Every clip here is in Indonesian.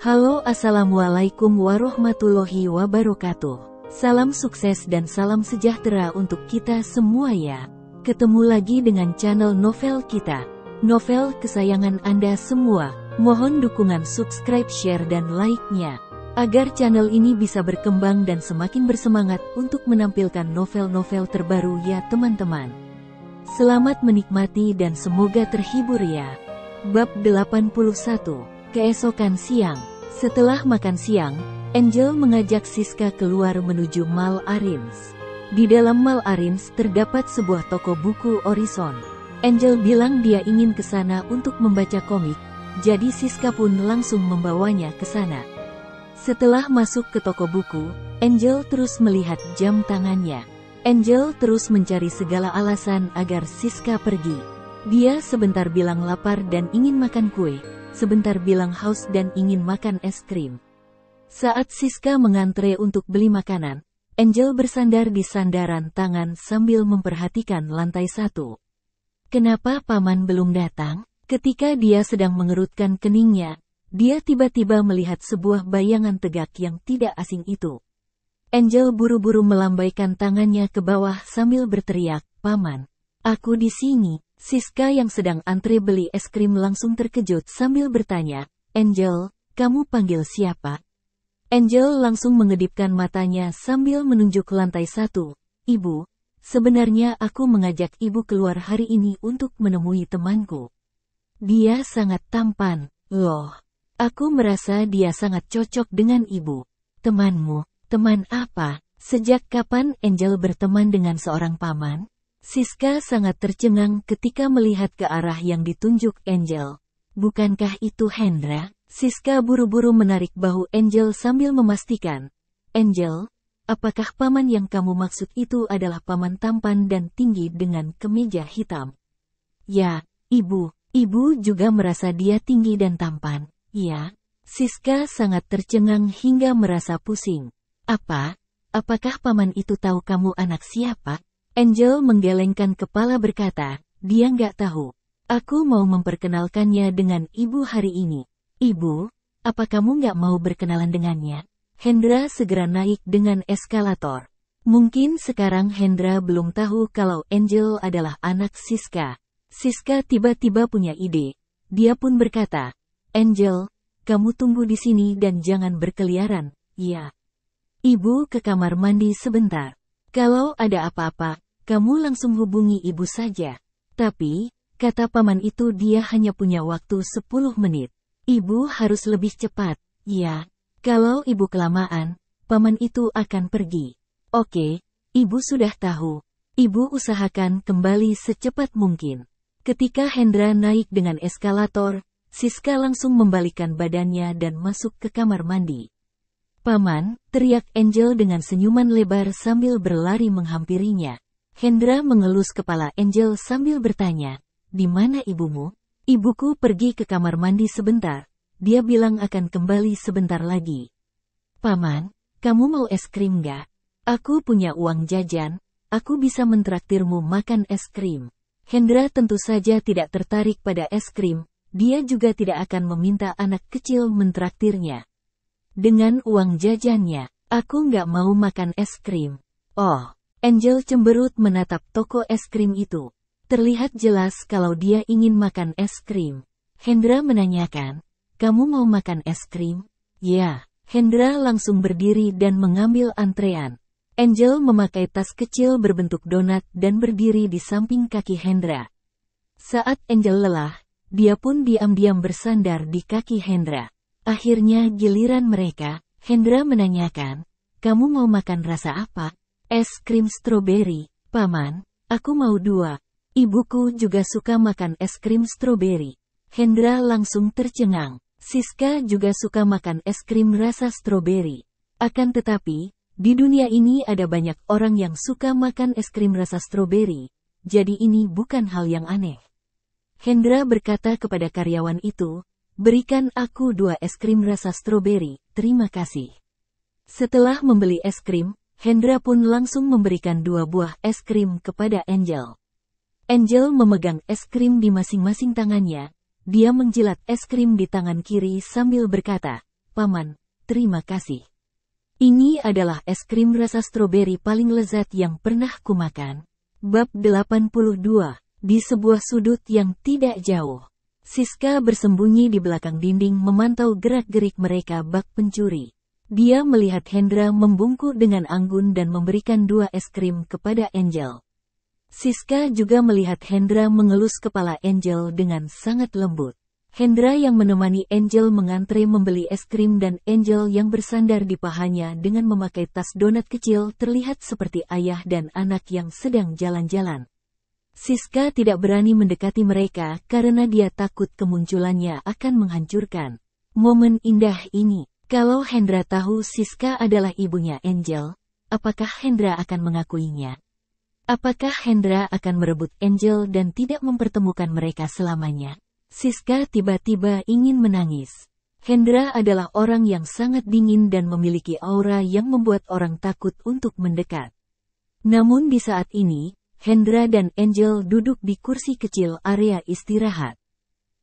Halo Assalamualaikum warahmatullahi wabarakatuh. Salam sukses dan salam sejahtera untuk kita semua ya. Ketemu lagi dengan channel novel kita. Novel kesayangan Anda semua. Mohon dukungan subscribe, share, dan like-nya. Agar channel ini bisa berkembang dan semakin bersemangat untuk menampilkan novel-novel terbaru ya teman-teman. Selamat menikmati dan semoga terhibur ya. Bab 81, Keesokan Siang setelah makan siang, Angel mengajak Siska keluar menuju Mal Arins. Di dalam Mal Arins terdapat sebuah toko buku Horizon. Angel bilang dia ingin ke sana untuk membaca komik, jadi Siska pun langsung membawanya ke sana. Setelah masuk ke toko buku, Angel terus melihat jam tangannya. Angel terus mencari segala alasan agar Siska pergi. Dia sebentar bilang lapar dan ingin makan kue, Sebentar bilang haus dan ingin makan es krim. Saat Siska mengantre untuk beli makanan, Angel bersandar di sandaran tangan sambil memperhatikan lantai satu. Kenapa paman belum datang? Ketika dia sedang mengerutkan keningnya, dia tiba-tiba melihat sebuah bayangan tegak yang tidak asing itu. Angel buru-buru melambaikan tangannya ke bawah sambil berteriak, Paman, aku di sini. Siska yang sedang antre beli es krim langsung terkejut sambil bertanya, Angel, kamu panggil siapa? Angel langsung mengedipkan matanya sambil menunjuk lantai satu. Ibu, sebenarnya aku mengajak ibu keluar hari ini untuk menemui temanku. Dia sangat tampan, loh. Aku merasa dia sangat cocok dengan ibu. Temanmu, teman apa? Sejak kapan Angel berteman dengan seorang paman? Siska sangat tercengang ketika melihat ke arah yang ditunjuk Angel. Bukankah itu Hendra? Siska buru-buru menarik bahu Angel sambil memastikan. Angel, apakah paman yang kamu maksud itu adalah paman tampan dan tinggi dengan kemeja hitam? Ya, ibu. Ibu juga merasa dia tinggi dan tampan. Ya, Siska sangat tercengang hingga merasa pusing. Apa? Apakah paman itu tahu kamu anak siapa? Angel menggelengkan kepala berkata, dia nggak tahu. Aku mau memperkenalkannya dengan ibu hari ini. Ibu, apa kamu nggak mau berkenalan dengannya? Hendra segera naik dengan eskalator. Mungkin sekarang Hendra belum tahu kalau Angel adalah anak Siska. Siska tiba-tiba punya ide. Dia pun berkata, Angel, kamu tunggu di sini dan jangan berkeliaran, ya. Ibu ke kamar mandi sebentar. Kalau ada apa-apa, kamu langsung hubungi ibu saja. Tapi, kata paman itu dia hanya punya waktu 10 menit. Ibu harus lebih cepat, ya. Kalau ibu kelamaan, paman itu akan pergi. Oke, ibu sudah tahu. Ibu usahakan kembali secepat mungkin. Ketika Hendra naik dengan eskalator, Siska langsung membalikan badannya dan masuk ke kamar mandi. Paman, teriak Angel dengan senyuman lebar sambil berlari menghampirinya. Hendra mengelus kepala Angel sambil bertanya, di mana ibumu? Ibuku pergi ke kamar mandi sebentar. Dia bilang akan kembali sebentar lagi. Paman, kamu mau es krim gak? Aku punya uang jajan, aku bisa mentraktirmu makan es krim. Hendra tentu saja tidak tertarik pada es krim, dia juga tidak akan meminta anak kecil mentraktirnya. Dengan uang jajannya, aku nggak mau makan es krim. Oh, Angel cemberut menatap toko es krim itu. Terlihat jelas kalau dia ingin makan es krim. Hendra menanyakan, kamu mau makan es krim? Ya, Hendra langsung berdiri dan mengambil antrean. Angel memakai tas kecil berbentuk donat dan berdiri di samping kaki Hendra. Saat Angel lelah, dia pun diam-diam bersandar di kaki Hendra. Akhirnya giliran mereka, Hendra menanyakan, kamu mau makan rasa apa? Es krim stroberi, paman, aku mau dua. Ibuku juga suka makan es krim stroberi. Hendra langsung tercengang. Siska juga suka makan es krim rasa stroberi. Akan tetapi, di dunia ini ada banyak orang yang suka makan es krim rasa stroberi, jadi ini bukan hal yang aneh. Hendra berkata kepada karyawan itu, berikan aku dua es krim rasa stroberi, terima kasih. Setelah membeli es krim, Hendra pun langsung memberikan dua buah es krim kepada Angel. Angel memegang es krim di masing-masing tangannya. Dia menjilat es krim di tangan kiri sambil berkata, Paman, terima kasih. Ini adalah es krim rasa stroberi paling lezat yang pernah kumakan. Bab 82, di sebuah sudut yang tidak jauh. Siska bersembunyi di belakang dinding memantau gerak-gerik mereka bak pencuri. Dia melihat Hendra membungkuk dengan anggun dan memberikan dua es krim kepada Angel. Siska juga melihat Hendra mengelus kepala Angel dengan sangat lembut. Hendra yang menemani Angel mengantre membeli es krim dan Angel yang bersandar di pahanya dengan memakai tas donat kecil terlihat seperti ayah dan anak yang sedang jalan-jalan. Siska tidak berani mendekati mereka karena dia takut kemunculannya akan menghancurkan momen indah ini. Kalau Hendra tahu Siska adalah ibunya Angel, apakah Hendra akan mengakuinya? Apakah Hendra akan merebut Angel dan tidak mempertemukan mereka selamanya? Siska tiba-tiba ingin menangis. Hendra adalah orang yang sangat dingin dan memiliki aura yang membuat orang takut untuk mendekat. Namun di saat ini, Hendra dan Angel duduk di kursi kecil area istirahat.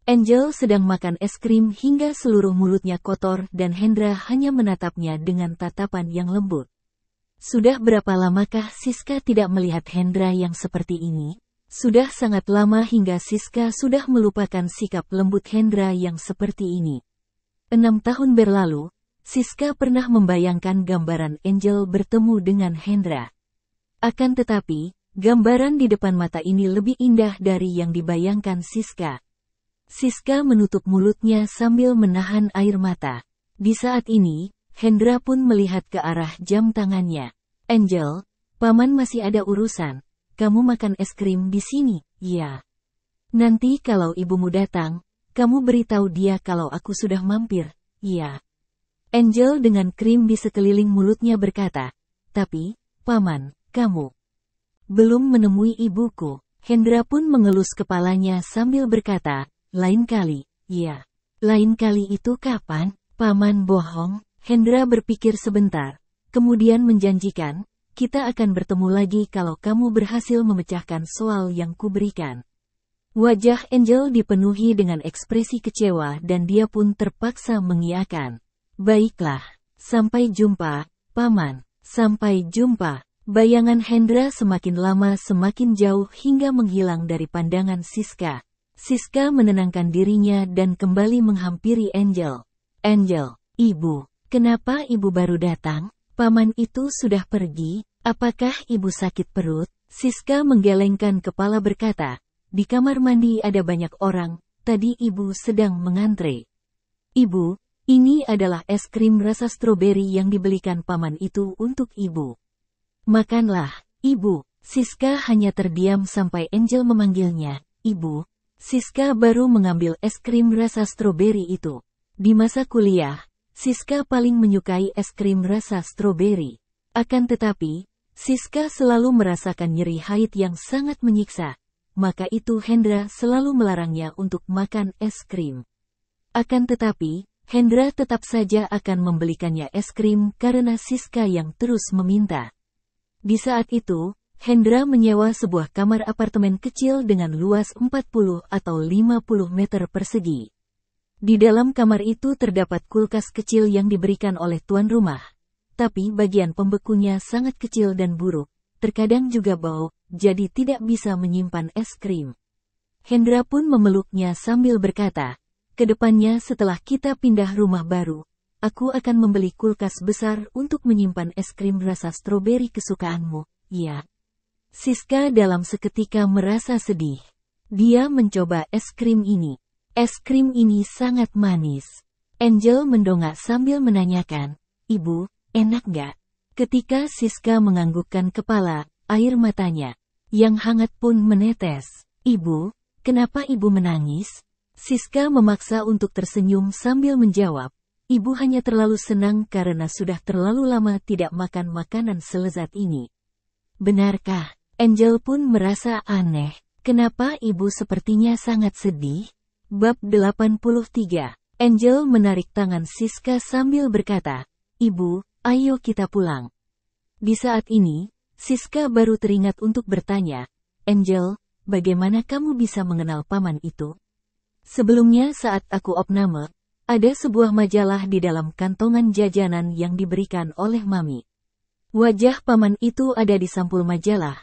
Angel sedang makan es krim hingga seluruh mulutnya kotor dan Hendra hanya menatapnya dengan tatapan yang lembut. Sudah berapa lamakah Siska tidak melihat Hendra yang seperti ini? Sudah sangat lama hingga Siska sudah melupakan sikap lembut Hendra yang seperti ini. Enam tahun berlalu, Siska pernah membayangkan gambaran Angel bertemu dengan Hendra. Akan tetapi, gambaran di depan mata ini lebih indah dari yang dibayangkan Siska. Siska menutup mulutnya sambil menahan air mata. Di saat ini, Hendra pun melihat ke arah jam tangannya. Angel, paman masih ada urusan. Kamu makan es krim di sini, ya. Nanti kalau ibumu datang, kamu beritahu dia kalau aku sudah mampir, ya. Angel dengan krim di sekeliling mulutnya berkata, tapi, paman, kamu belum menemui ibuku. Hendra pun mengelus kepalanya sambil berkata, lain kali, ya. Lain kali itu kapan? Paman bohong, Hendra berpikir sebentar, kemudian menjanjikan, kita akan bertemu lagi kalau kamu berhasil memecahkan soal yang kuberikan. Wajah Angel dipenuhi dengan ekspresi kecewa dan dia pun terpaksa mengiakan. Baiklah, sampai jumpa, Paman. Sampai jumpa. Bayangan Hendra semakin lama semakin jauh hingga menghilang dari pandangan Siska. Siska menenangkan dirinya dan kembali menghampiri Angel. Angel, ibu, kenapa ibu baru datang? Paman itu sudah pergi, apakah ibu sakit perut? Siska menggelengkan kepala berkata, di kamar mandi ada banyak orang, tadi ibu sedang mengantre. Ibu, ini adalah es krim rasa stroberi yang dibelikan paman itu untuk ibu. Makanlah, ibu. Siska hanya terdiam sampai Angel memanggilnya, ibu, Siska baru mengambil es krim rasa stroberi itu. Di masa kuliah, Siska paling menyukai es krim rasa stroberi. Akan tetapi, Siska selalu merasakan nyeri haid yang sangat menyiksa. Maka itu Hendra selalu melarangnya untuk makan es krim. Akan tetapi, Hendra tetap saja akan membelikannya es krim karena Siska yang terus meminta. Di saat itu, Hendra menyewa sebuah kamar apartemen kecil dengan luas 40 atau 50 meter persegi. Di dalam kamar itu terdapat kulkas kecil yang diberikan oleh tuan rumah. Tapi bagian pembekunya sangat kecil dan buruk, terkadang juga bau, jadi tidak bisa menyimpan es krim. Hendra pun memeluknya sambil berkata, Kedepannya setelah kita pindah rumah baru, aku akan membeli kulkas besar untuk menyimpan es krim rasa stroberi kesukaanmu, ya. Siska dalam seketika merasa sedih. Dia mencoba es krim ini. Es krim ini sangat manis. Angel mendongak sambil menanyakan, Ibu, enak gak? Ketika Siska menganggukkan kepala, air matanya, yang hangat pun menetes. Ibu, kenapa ibu menangis? Siska memaksa untuk tersenyum sambil menjawab, Ibu hanya terlalu senang karena sudah terlalu lama tidak makan makanan selezat ini. Benarkah? Angel pun merasa aneh, kenapa ibu sepertinya sangat sedih? Bab 83 Angel menarik tangan Siska sambil berkata, Ibu, ayo kita pulang. Di saat ini, Siska baru teringat untuk bertanya, Angel, bagaimana kamu bisa mengenal paman itu? Sebelumnya saat aku opname, ada sebuah majalah di dalam kantongan jajanan yang diberikan oleh Mami. Wajah paman itu ada di sampul majalah,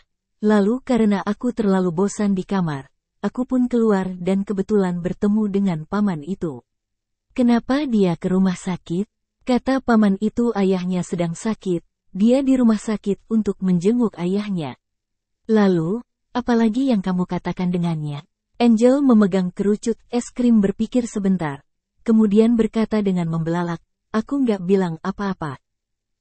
Lalu karena aku terlalu bosan di kamar, aku pun keluar dan kebetulan bertemu dengan paman itu. Kenapa dia ke rumah sakit? Kata paman itu ayahnya sedang sakit, dia di rumah sakit untuk menjenguk ayahnya. Lalu, apalagi yang kamu katakan dengannya? Angel memegang kerucut es krim berpikir sebentar, kemudian berkata dengan membelalak, aku nggak bilang apa-apa.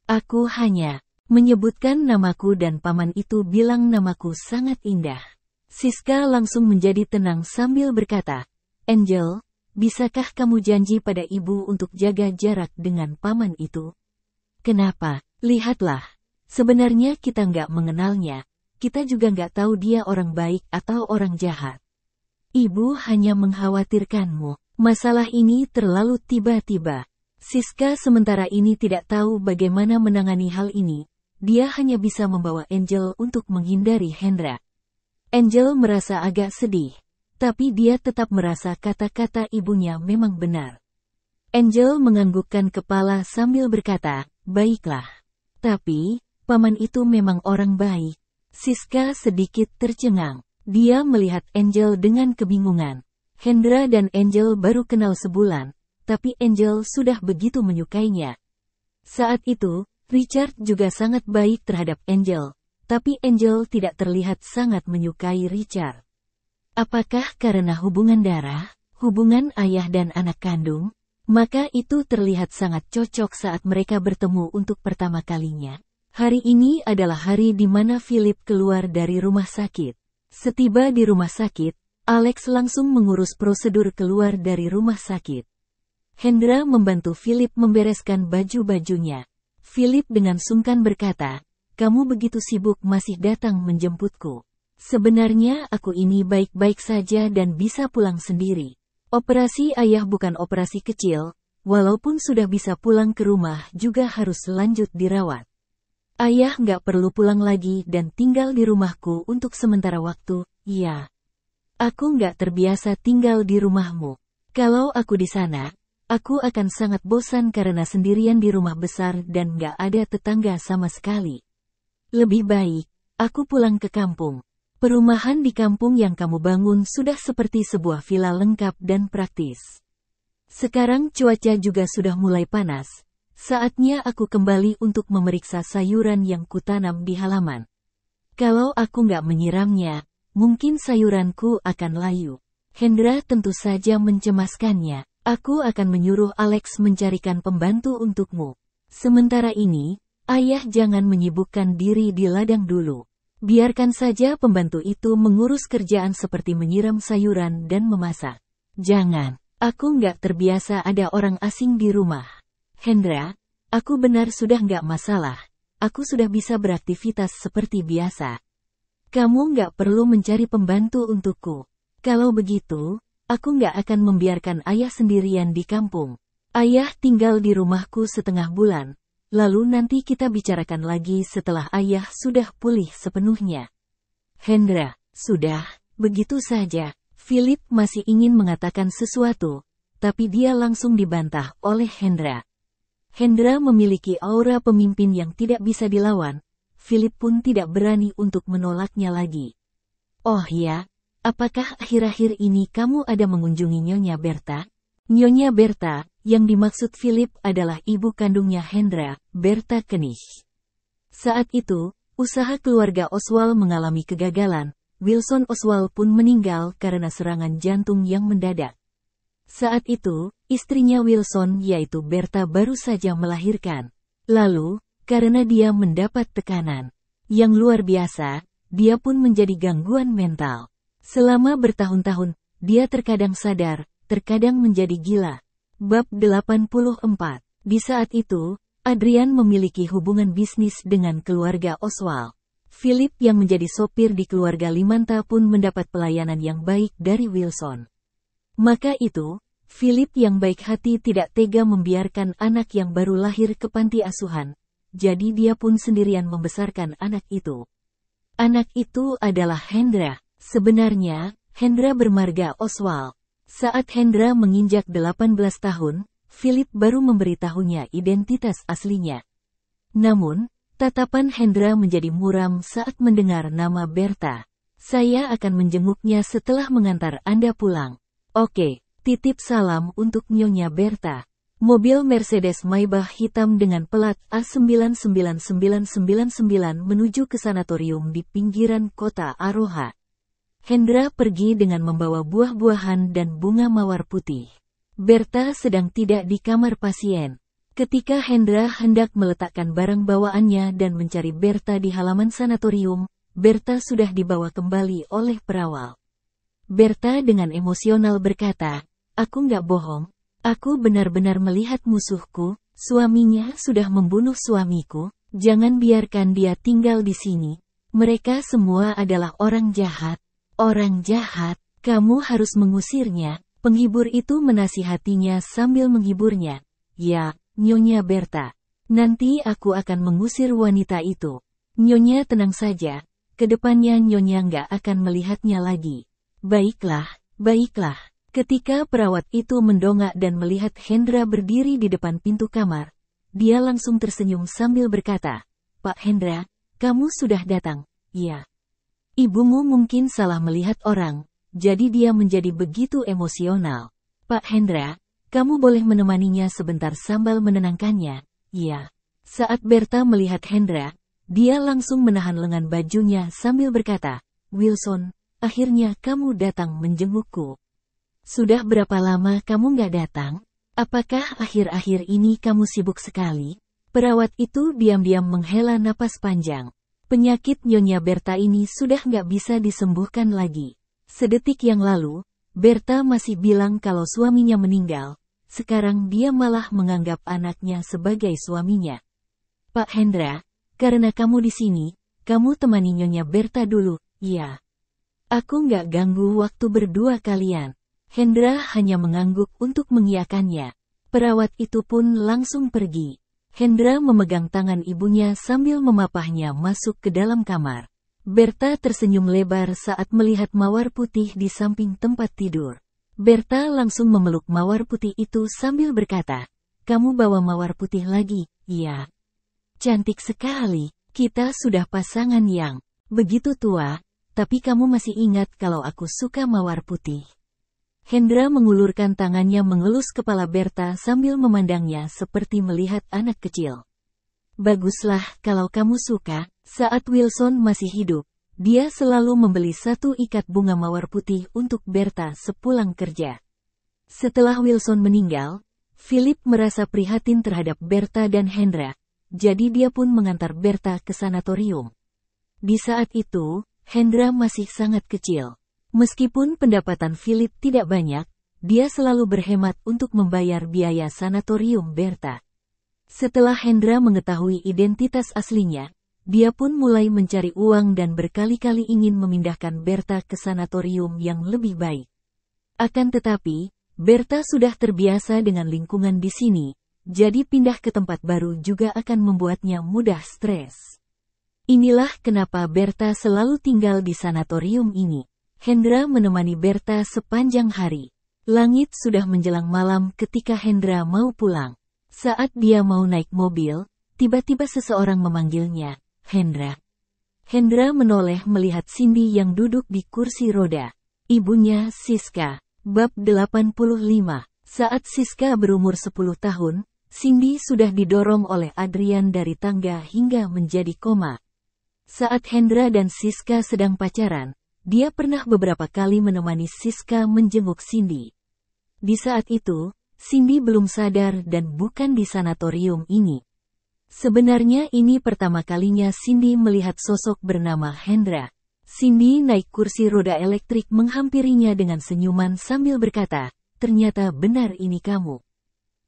Aku hanya Menyebutkan namaku dan paman itu bilang namaku sangat indah. Siska langsung menjadi tenang sambil berkata, Angel, bisakah kamu janji pada ibu untuk jaga jarak dengan paman itu? Kenapa? Lihatlah. Sebenarnya kita nggak mengenalnya, kita juga nggak tahu dia orang baik atau orang jahat. Ibu hanya mengkhawatirkanmu. Masalah ini terlalu tiba-tiba. Siska sementara ini tidak tahu bagaimana menangani hal ini, dia hanya bisa membawa Angel untuk menghindari Hendra. Angel merasa agak sedih, tapi dia tetap merasa kata-kata ibunya memang benar. Angel menganggukkan kepala sambil berkata, baiklah. Tapi, paman itu memang orang baik. Siska sedikit tercengang. Dia melihat Angel dengan kebingungan. Hendra dan Angel baru kenal sebulan, tapi Angel sudah begitu menyukainya. Saat itu, Richard juga sangat baik terhadap Angel, tapi Angel tidak terlihat sangat menyukai Richard. Apakah karena hubungan darah, hubungan ayah dan anak kandung? Maka itu terlihat sangat cocok saat mereka bertemu untuk pertama kalinya. Hari ini adalah hari di mana Philip keluar dari rumah sakit. Setiba di rumah sakit, Alex langsung mengurus prosedur keluar dari rumah sakit. Hendra membantu Philip membereskan baju-bajunya. Philip dengan sungkan berkata, kamu begitu sibuk masih datang menjemputku. Sebenarnya aku ini baik-baik saja dan bisa pulang sendiri. Operasi ayah bukan operasi kecil, walaupun sudah bisa pulang ke rumah juga harus lanjut dirawat. Ayah nggak perlu pulang lagi dan tinggal di rumahku untuk sementara waktu, iya. Aku nggak terbiasa tinggal di rumahmu. Kalau aku di sana, Aku akan sangat bosan karena sendirian di rumah besar dan gak ada tetangga sama sekali. Lebih baik, aku pulang ke kampung. Perumahan di kampung yang kamu bangun sudah seperti sebuah villa lengkap dan praktis. Sekarang cuaca juga sudah mulai panas. Saatnya aku kembali untuk memeriksa sayuran yang kutanam di halaman. Kalau aku nggak menyiramnya, mungkin sayuranku akan layu. Hendra tentu saja mencemaskannya. Aku akan menyuruh Alex mencarikan pembantu untukmu. Sementara ini, ayah jangan menyibukkan diri di ladang dulu. Biarkan saja pembantu itu mengurus kerjaan seperti menyiram sayuran dan memasak. Jangan, aku nggak terbiasa ada orang asing di rumah. Hendra, aku benar sudah nggak masalah. Aku sudah bisa beraktivitas seperti biasa. Kamu nggak perlu mencari pembantu untukku. Kalau begitu, Aku nggak akan membiarkan ayah sendirian di kampung. Ayah tinggal di rumahku setengah bulan, lalu nanti kita bicarakan lagi setelah ayah sudah pulih sepenuhnya. Hendra, sudah, begitu saja. Philip masih ingin mengatakan sesuatu, tapi dia langsung dibantah oleh Hendra. Hendra memiliki aura pemimpin yang tidak bisa dilawan, Philip pun tidak berani untuk menolaknya lagi. Oh ya, Apakah akhir-akhir ini kamu ada mengunjungi Nyonya Berta? Nyonya Berta, yang dimaksud Philip adalah ibu kandungnya Hendra, Berta Kenich. Saat itu, usaha keluarga Oswald mengalami kegagalan, Wilson Oswald pun meninggal karena serangan jantung yang mendadak. Saat itu, istrinya Wilson yaitu Berta baru saja melahirkan. Lalu, karena dia mendapat tekanan yang luar biasa, dia pun menjadi gangguan mental. Selama bertahun-tahun, dia terkadang sadar, terkadang menjadi gila. Bab 84 Di saat itu, Adrian memiliki hubungan bisnis dengan keluarga Oswald. Philip yang menjadi sopir di keluarga Limanta pun mendapat pelayanan yang baik dari Wilson. Maka itu, Philip yang baik hati tidak tega membiarkan anak yang baru lahir ke panti asuhan, jadi dia pun sendirian membesarkan anak itu. Anak itu adalah Hendra, Sebenarnya, Hendra bermarga Oswald. Saat Hendra menginjak 18 tahun, Philip baru memberitahunya identitas aslinya. Namun, tatapan Hendra menjadi muram saat mendengar nama Berta. Saya akan menjenguknya setelah mengantar Anda pulang. Oke, titip salam untuk Nyonya Berta. Mobil Mercedes Maybach hitam dengan pelat A99999 menuju ke sanatorium di pinggiran kota Aroha. Hendra pergi dengan membawa buah-buahan dan bunga mawar putih. Berta sedang tidak di kamar pasien. Ketika Hendra hendak meletakkan barang bawaannya dan mencari Berta di halaman sanatorium, Berta sudah dibawa kembali oleh perawal. Berta dengan emosional berkata, Aku nggak bohong, aku benar-benar melihat musuhku, suaminya sudah membunuh suamiku, jangan biarkan dia tinggal di sini. Mereka semua adalah orang jahat, Orang jahat, kamu harus mengusirnya. Penghibur itu menasihatinya sambil menghiburnya. Ya, Nyonya Berta. Nanti aku akan mengusir wanita itu. Nyonya tenang saja. Kedepannya Nyonya nggak akan melihatnya lagi. Baiklah, baiklah. Ketika perawat itu mendongak dan melihat Hendra berdiri di depan pintu kamar, dia langsung tersenyum sambil berkata, Pak Hendra, kamu sudah datang. Ya. Ibumu mungkin salah melihat orang, jadi dia menjadi begitu emosional. Pak Hendra, kamu boleh menemaninya sebentar sambil menenangkannya. Iya. Saat Berta melihat Hendra, dia langsung menahan lengan bajunya sambil berkata, Wilson, akhirnya kamu datang menjengukku. Sudah berapa lama kamu nggak datang? Apakah akhir-akhir ini kamu sibuk sekali? Perawat itu diam-diam menghela napas panjang. Penyakit Nyonya Berta ini sudah nggak bisa disembuhkan lagi. Sedetik yang lalu, Berta masih bilang kalau suaminya meninggal. Sekarang dia malah menganggap anaknya sebagai suaminya. Pak Hendra, karena kamu di sini, kamu temani Nyonya Berta dulu, ya. Aku nggak ganggu waktu berdua kalian. Hendra hanya mengangguk untuk mengiakannya. Perawat itu pun langsung pergi. Hendra memegang tangan ibunya sambil memapahnya masuk ke dalam kamar. Berta tersenyum lebar saat melihat mawar putih di samping tempat tidur. Berta langsung memeluk mawar putih itu sambil berkata, "Kamu bawa mawar putih lagi, iya." Cantik sekali, kita sudah pasangan yang begitu tua, tapi kamu masih ingat kalau aku suka mawar putih. Hendra mengulurkan tangannya mengelus kepala Berta sambil memandangnya seperti melihat anak kecil. Baguslah kalau kamu suka, saat Wilson masih hidup, dia selalu membeli satu ikat bunga mawar putih untuk Berta sepulang kerja. Setelah Wilson meninggal, Philip merasa prihatin terhadap Berta dan Hendra, jadi dia pun mengantar Berta ke sanatorium. Di saat itu, Hendra masih sangat kecil. Meskipun pendapatan Philip tidak banyak, dia selalu berhemat untuk membayar biaya sanatorium Berta. Setelah Hendra mengetahui identitas aslinya, dia pun mulai mencari uang dan berkali-kali ingin memindahkan Berta ke sanatorium yang lebih baik. Akan tetapi, Berta sudah terbiasa dengan lingkungan di sini, jadi pindah ke tempat baru juga akan membuatnya mudah stres. Inilah kenapa Berta selalu tinggal di sanatorium ini. Hendra menemani Berta sepanjang hari. Langit sudah menjelang malam ketika Hendra mau pulang. Saat dia mau naik mobil, tiba-tiba seseorang memanggilnya, Hendra. Hendra menoleh melihat Cindy yang duduk di kursi roda. Ibunya Siska. Bab 85. Saat Siska berumur 10 tahun, Cindy sudah didorong oleh Adrian dari tangga hingga menjadi koma. Saat Hendra dan Siska sedang pacaran, dia pernah beberapa kali menemani Siska menjenguk Cindy. Di saat itu, Cindy belum sadar dan bukan di sanatorium ini. Sebenarnya ini pertama kalinya Cindy melihat sosok bernama Hendra. Cindy naik kursi roda elektrik menghampirinya dengan senyuman sambil berkata, ternyata benar ini kamu.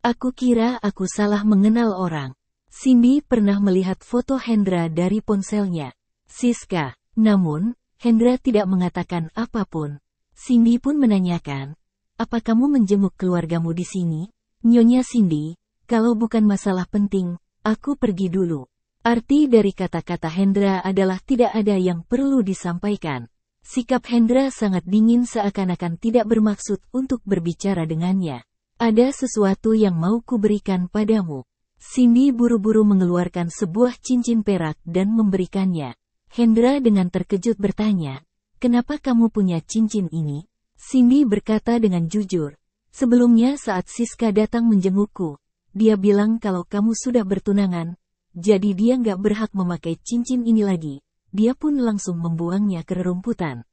Aku kira aku salah mengenal orang. Cindy pernah melihat foto Hendra dari ponselnya. Siska, namun, Hendra tidak mengatakan apapun. Cindy pun menanyakan, apa kamu menjemuk keluargamu di sini? Nyonya Cindy, kalau bukan masalah penting, aku pergi dulu. Arti dari kata-kata Hendra adalah tidak ada yang perlu disampaikan. Sikap Hendra sangat dingin seakan-akan tidak bermaksud untuk berbicara dengannya. Ada sesuatu yang mau kuberikan padamu. Cindy buru-buru mengeluarkan sebuah cincin perak dan memberikannya. Hendra dengan terkejut bertanya, kenapa kamu punya cincin ini? Cindy berkata dengan jujur, sebelumnya saat Siska datang menjengukku, dia bilang kalau kamu sudah bertunangan, jadi dia nggak berhak memakai cincin ini lagi. Dia pun langsung membuangnya ke rerumputan.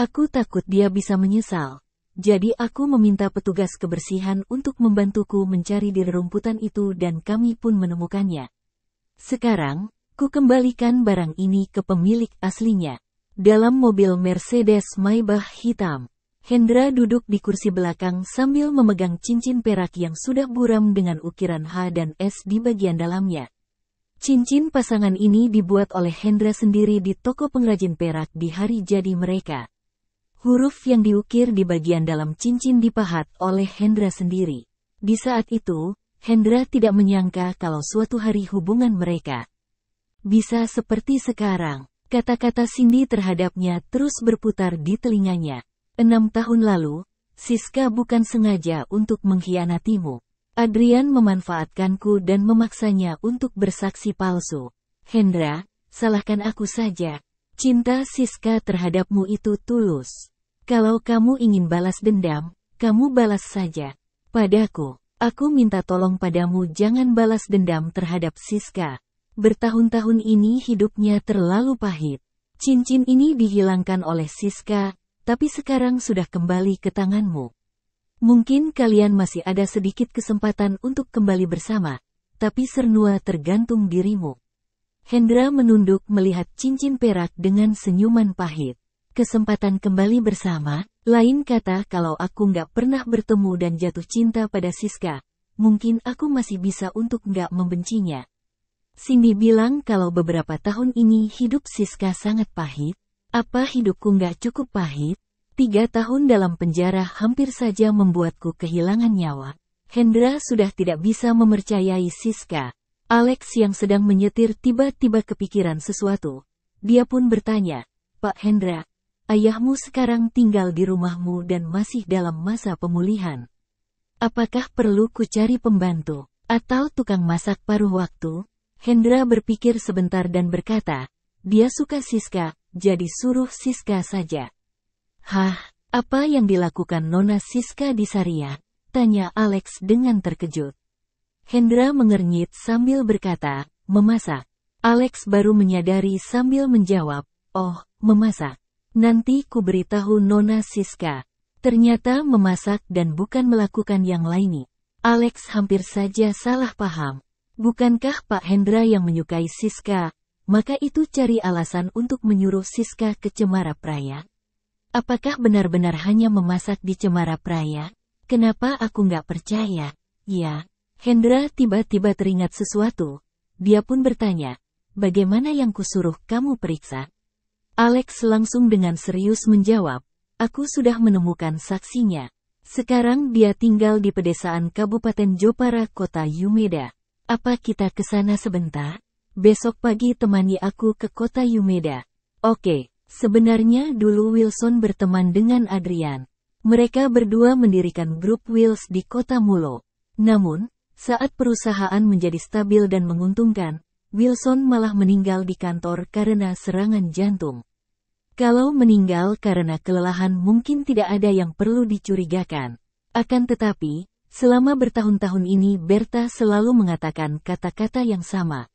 Aku takut dia bisa menyesal. Jadi aku meminta petugas kebersihan untuk membantuku mencari di rerumputan itu dan kami pun menemukannya. Sekarang, Ku kembalikan barang ini ke pemilik aslinya. Dalam mobil Mercedes Maybach hitam, Hendra duduk di kursi belakang sambil memegang cincin perak yang sudah buram dengan ukiran H dan S di bagian dalamnya. Cincin pasangan ini dibuat oleh Hendra sendiri di toko pengrajin perak di hari jadi mereka. Huruf yang diukir di bagian dalam cincin dipahat oleh Hendra sendiri. Di saat itu, Hendra tidak menyangka kalau suatu hari hubungan mereka bisa seperti sekarang, kata-kata Cindy terhadapnya terus berputar di telinganya. Enam tahun lalu, Siska bukan sengaja untuk mengkhianatimu. Adrian memanfaatkanku dan memaksanya untuk bersaksi palsu. Hendra, salahkan aku saja. Cinta Siska terhadapmu itu tulus. Kalau kamu ingin balas dendam, kamu balas saja. Padaku, aku minta tolong padamu jangan balas dendam terhadap Siska. Bertahun-tahun ini hidupnya terlalu pahit. Cincin ini dihilangkan oleh Siska, tapi sekarang sudah kembali ke tanganmu. Mungkin kalian masih ada sedikit kesempatan untuk kembali bersama, tapi Sernua tergantung dirimu. Hendra menunduk melihat cincin perak dengan senyuman pahit. Kesempatan kembali bersama, lain kata kalau aku nggak pernah bertemu dan jatuh cinta pada Siska, mungkin aku masih bisa untuk nggak membencinya. Cindy bilang kalau beberapa tahun ini hidup Siska sangat pahit. Apa hidupku nggak cukup pahit? Tiga tahun dalam penjara hampir saja membuatku kehilangan nyawa. Hendra sudah tidak bisa memercayai Siska. Alex yang sedang menyetir tiba-tiba kepikiran sesuatu. Dia pun bertanya, Pak Hendra, ayahmu sekarang tinggal di rumahmu dan masih dalam masa pemulihan. Apakah perlu ku cari pembantu, atau tukang masak paruh waktu? Hendra berpikir sebentar dan berkata, dia suka Siska, jadi suruh Siska saja. Hah, apa yang dilakukan Nona Siska di Saria? Tanya Alex dengan terkejut. Hendra mengernyit sambil berkata, memasak. Alex baru menyadari sambil menjawab, oh, memasak. Nanti ku beritahu Nona Siska. Ternyata memasak dan bukan melakukan yang lainnya. Alex hampir saja salah paham. Bukankah Pak Hendra yang menyukai Siska? Maka itu cari alasan untuk menyuruh Siska ke Cemara Praya. Apakah benar-benar hanya memasak di Cemara Praya? Kenapa aku nggak percaya? Ya, Hendra tiba-tiba teringat sesuatu. Dia pun bertanya, bagaimana yang kusuruh kamu periksa? Alex langsung dengan serius menjawab, aku sudah menemukan saksinya. Sekarang dia tinggal di pedesaan Kabupaten Jopara, kota Yumeda. Apa kita ke sana sebentar? Besok pagi temani aku ke kota Yumeda. Oke, sebenarnya dulu Wilson berteman dengan Adrian. Mereka berdua mendirikan grup Wills di kota Mulo. Namun, saat perusahaan menjadi stabil dan menguntungkan, Wilson malah meninggal di kantor karena serangan jantung. Kalau meninggal karena kelelahan mungkin tidak ada yang perlu dicurigakan. Akan tetapi, Selama bertahun-tahun ini Berta selalu mengatakan kata-kata yang sama.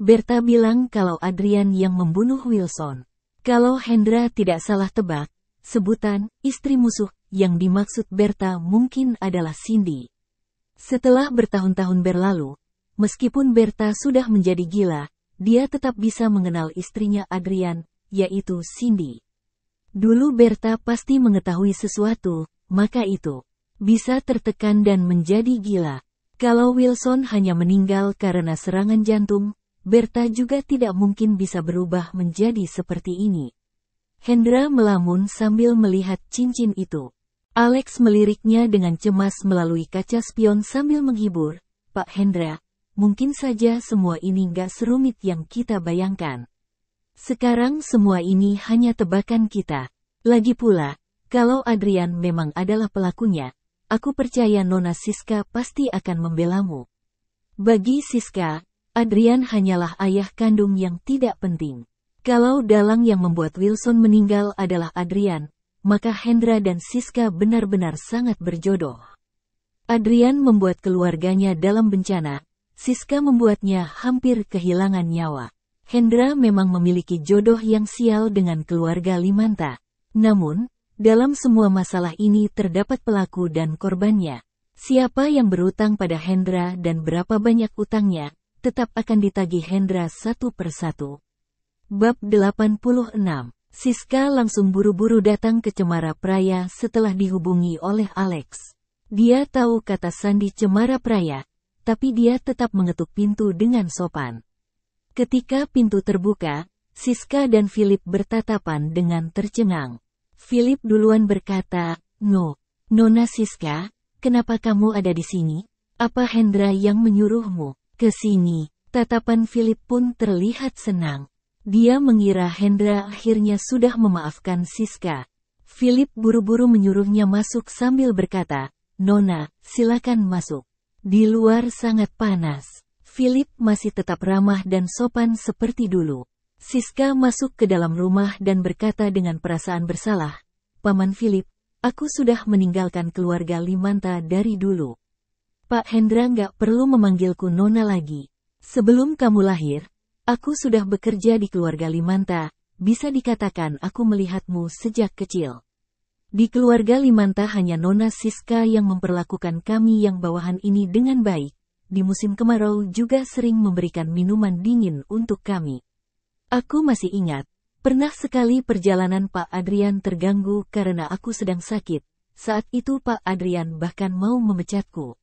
Berta bilang kalau Adrian yang membunuh Wilson. Kalau Hendra tidak salah tebak, sebutan istri musuh yang dimaksud Berta mungkin adalah Cindy. Setelah bertahun-tahun berlalu, meskipun Berta sudah menjadi gila, dia tetap bisa mengenal istrinya Adrian, yaitu Cindy. Dulu Berta pasti mengetahui sesuatu, maka itu bisa tertekan dan menjadi gila. Kalau Wilson hanya meninggal karena serangan jantung, Berta juga tidak mungkin bisa berubah menjadi seperti ini. Hendra melamun sambil melihat cincin itu. Alex meliriknya dengan cemas melalui kaca spion sambil menghibur, Pak Hendra, mungkin saja semua ini gak serumit yang kita bayangkan. Sekarang semua ini hanya tebakan kita. Lagi pula, kalau Adrian memang adalah pelakunya, Aku percaya Nona Siska pasti akan membelamu. Bagi Siska, Adrian hanyalah ayah kandung yang tidak penting. Kalau dalang yang membuat Wilson meninggal adalah Adrian, maka Hendra dan Siska benar-benar sangat berjodoh. Adrian membuat keluarganya dalam bencana, Siska membuatnya hampir kehilangan nyawa. Hendra memang memiliki jodoh yang sial dengan keluarga Limanta. Namun, dalam semua masalah ini terdapat pelaku dan korbannya. Siapa yang berutang pada Hendra dan berapa banyak utangnya, tetap akan ditagih Hendra satu persatu. Bab 86 Siska langsung buru-buru datang ke Cemara Praya setelah dihubungi oleh Alex. Dia tahu kata Sandi Cemara Praya, tapi dia tetap mengetuk pintu dengan sopan. Ketika pintu terbuka, Siska dan Philip bertatapan dengan tercengang. Philip duluan berkata, No, Nona Siska, kenapa kamu ada di sini? Apa Hendra yang menyuruhmu ke sini? Tatapan Philip pun terlihat senang. Dia mengira Hendra akhirnya sudah memaafkan Siska. Philip buru-buru menyuruhnya masuk sambil berkata, Nona, silakan masuk. Di luar sangat panas. Philip masih tetap ramah dan sopan seperti dulu. Siska masuk ke dalam rumah dan berkata dengan perasaan bersalah, Paman Philip, aku sudah meninggalkan keluarga Limanta dari dulu. Pak Hendra nggak perlu memanggilku Nona lagi. Sebelum kamu lahir, aku sudah bekerja di keluarga Limanta, bisa dikatakan aku melihatmu sejak kecil. Di keluarga Limanta hanya Nona Siska yang memperlakukan kami yang bawahan ini dengan baik. Di musim kemarau juga sering memberikan minuman dingin untuk kami. Aku masih ingat, pernah sekali perjalanan Pak Adrian terganggu karena aku sedang sakit. Saat itu Pak Adrian bahkan mau memecatku.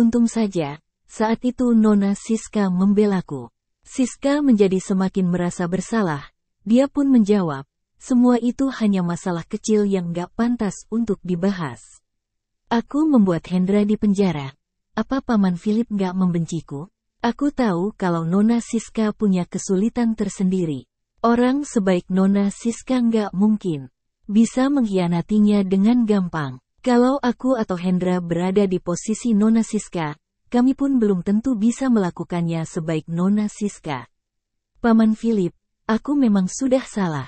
Untung saja, saat itu Nona Siska membelaku. Siska menjadi semakin merasa bersalah. Dia pun menjawab, semua itu hanya masalah kecil yang gak pantas untuk dibahas. Aku membuat Hendra di penjara. Apa Paman Philip gak membenciku? Aku tahu kalau Nona Siska punya kesulitan tersendiri. Orang sebaik Nona Siska nggak mungkin bisa mengkhianatinya dengan gampang. Kalau aku atau Hendra berada di posisi Nona Siska, kami pun belum tentu bisa melakukannya sebaik Nona Siska. Paman Philip, aku memang sudah salah.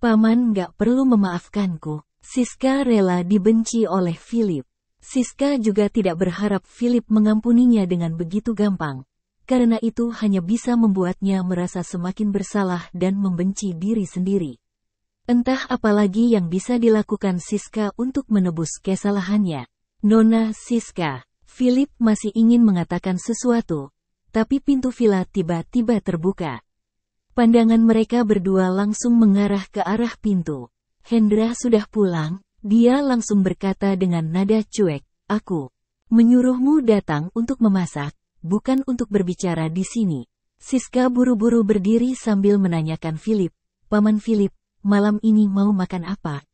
Paman nggak perlu memaafkanku. Siska rela dibenci oleh Philip. Siska juga tidak berharap Philip mengampuninya dengan begitu gampang karena itu hanya bisa membuatnya merasa semakin bersalah dan membenci diri sendiri. Entah apalagi yang bisa dilakukan Siska untuk menebus kesalahannya. Nona Siska, Philip masih ingin mengatakan sesuatu, tapi pintu villa tiba-tiba terbuka. Pandangan mereka berdua langsung mengarah ke arah pintu. Hendra sudah pulang, dia langsung berkata dengan nada cuek, aku menyuruhmu datang untuk memasak, bukan untuk berbicara di sini. Siska buru-buru berdiri sambil menanyakan Philip, Paman Philip, malam ini mau makan apa?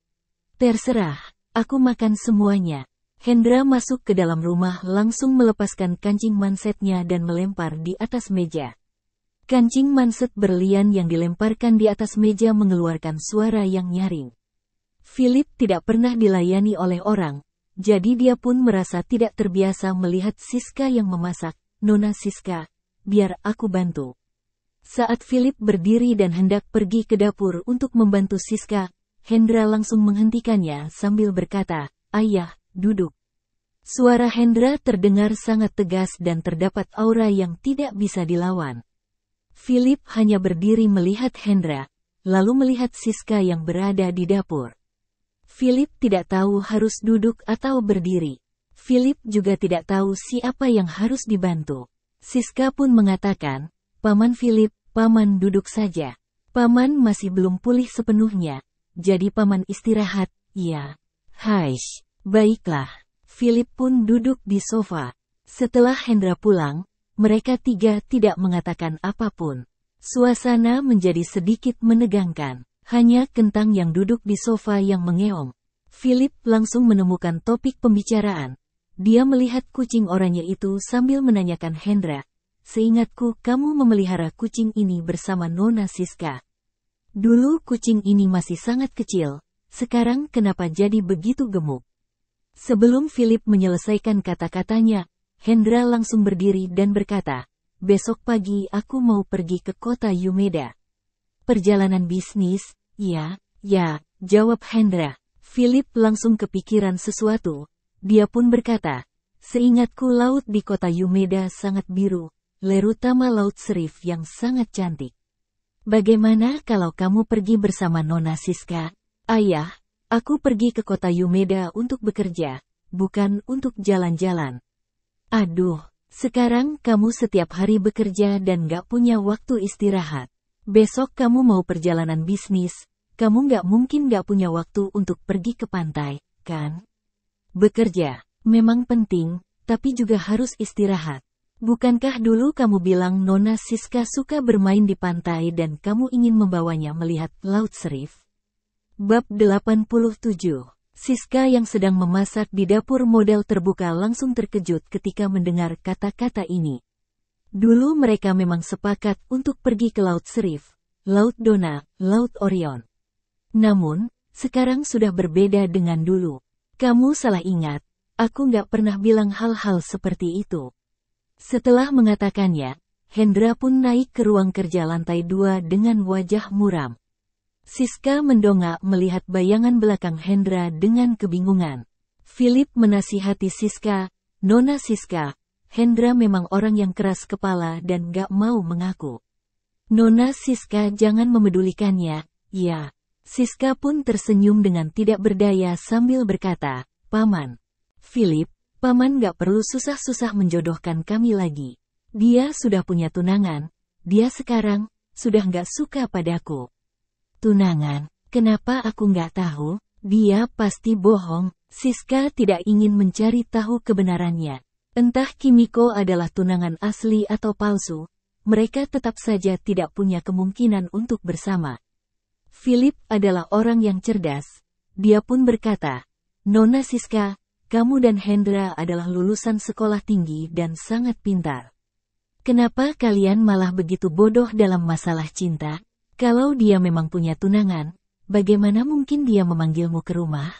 Terserah, aku makan semuanya. Hendra masuk ke dalam rumah langsung melepaskan kancing mansetnya dan melempar di atas meja. Kancing manset berlian yang dilemparkan di atas meja mengeluarkan suara yang nyaring. Philip tidak pernah dilayani oleh orang, jadi dia pun merasa tidak terbiasa melihat Siska yang memasak, Nona Siska, biar aku bantu. Saat Philip berdiri dan hendak pergi ke dapur untuk membantu Siska, Hendra langsung menghentikannya sambil berkata, Ayah, duduk. Suara Hendra terdengar sangat tegas dan terdapat aura yang tidak bisa dilawan. Philip hanya berdiri melihat Hendra, lalu melihat Siska yang berada di dapur. Philip tidak tahu harus duduk atau berdiri. Philip juga tidak tahu siapa yang harus dibantu. Siska pun mengatakan, Paman Philip, Paman duduk saja. Paman masih belum pulih sepenuhnya, jadi Paman istirahat, ya. Haish, baiklah. Philip pun duduk di sofa. Setelah Hendra pulang, mereka tiga tidak mengatakan apapun. Suasana menjadi sedikit menegangkan. Hanya kentang yang duduk di sofa yang mengeong. Philip langsung menemukan topik pembicaraan. Dia melihat kucing oranye itu sambil menanyakan Hendra, seingatku kamu memelihara kucing ini bersama Nona Siska. Dulu kucing ini masih sangat kecil, sekarang kenapa jadi begitu gemuk? Sebelum Philip menyelesaikan kata-katanya, Hendra langsung berdiri dan berkata, besok pagi aku mau pergi ke kota Yumeda. Perjalanan bisnis, ya, ya, jawab Hendra. Philip langsung kepikiran sesuatu, dia pun berkata, Seingatku laut di kota Yumeda sangat biru, lerutama laut serif yang sangat cantik. Bagaimana kalau kamu pergi bersama Nona Siska? Ayah, aku pergi ke kota Yumeda untuk bekerja, bukan untuk jalan-jalan. Aduh, sekarang kamu setiap hari bekerja dan gak punya waktu istirahat. Besok kamu mau perjalanan bisnis, kamu gak mungkin gak punya waktu untuk pergi ke pantai, kan? Bekerja, memang penting, tapi juga harus istirahat. Bukankah dulu kamu bilang Nona Siska suka bermain di pantai dan kamu ingin membawanya melihat Laut Serif? Bab 87 Siska yang sedang memasak di dapur model terbuka langsung terkejut ketika mendengar kata-kata ini. Dulu mereka memang sepakat untuk pergi ke Laut Serif, Laut Dona, Laut Orion. Namun, sekarang sudah berbeda dengan dulu. Kamu salah ingat, aku nggak pernah bilang hal-hal seperti itu. Setelah mengatakannya, Hendra pun naik ke ruang kerja lantai dua dengan wajah muram. Siska mendongak melihat bayangan belakang Hendra dengan kebingungan. Philip menasihati Siska, Nona Siska, Hendra memang orang yang keras kepala dan gak mau mengaku. Nona Siska jangan memedulikannya, ya, Siska pun tersenyum dengan tidak berdaya sambil berkata, Paman, Philip, Paman gak perlu susah-susah menjodohkan kami lagi. Dia sudah punya tunangan, dia sekarang, sudah gak suka padaku. Tunangan, kenapa aku gak tahu? Dia pasti bohong, Siska tidak ingin mencari tahu kebenarannya. Entah Kimiko adalah tunangan asli atau palsu, mereka tetap saja tidak punya kemungkinan untuk bersama. Philip adalah orang yang cerdas. Dia pun berkata, Nona Siska, kamu dan Hendra adalah lulusan sekolah tinggi dan sangat pintar. Kenapa kalian malah begitu bodoh dalam masalah cinta? Kalau dia memang punya tunangan, bagaimana mungkin dia memanggilmu ke rumah?